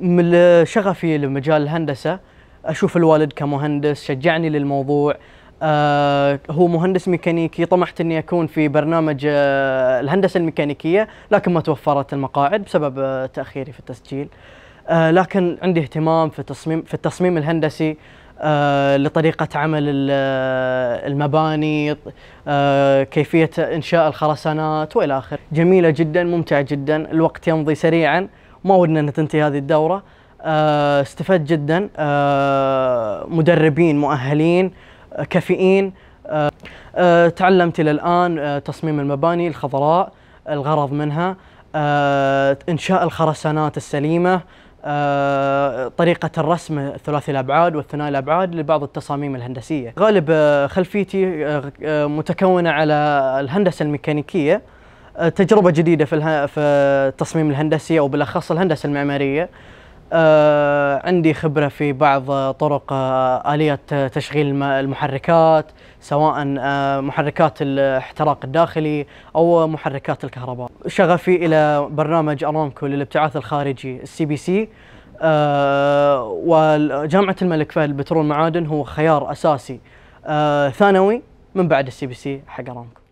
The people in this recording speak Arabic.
من شغفي لمجال الهندسه اشوف الوالد كمهندس شجعني للموضوع آه، هو مهندس ميكانيكي طمحت اني اكون في برنامج آه، الهندسه الميكانيكيه لكن ما توفرت المقاعد بسبب آه، تاخيري في التسجيل لكن عندي اهتمام في التصميم في التصميم الهندسي لطريقه عمل المباني كيفيه انشاء الخرسانات والى اخره جميله جدا ممتعه جدا الوقت يمضي سريعا ما ودنا ان تنتهي هذه الدوره آه، استفدت جدا آه، مدربين مؤهلين آه، كافئين تعلمت الى الان تصميم المباني الخضراء الغرض منها انشاء الخرسانات السليمه طريقة الرسم ثلاثي الأبعاد والثنائي الأبعاد لبعض التصاميم الهندسية غالب خلفيتي متكونة على الهندسة الميكانيكية آه، تجربه جديده في في التصميم الهندسي او بالاخص الهندسه المعماريه آه، عندي خبره في بعض طرق آه، اليه تشغيل المحركات سواء محركات الاحتراق الداخلي او محركات الكهرباء شغفي الى برنامج ارامكو للابتعاث الخارجي السي بي سي وجامعه الملك فهد للبترول والمعادن هو خيار اساسي ثانوي من بعد السي بي سي حق ارامكو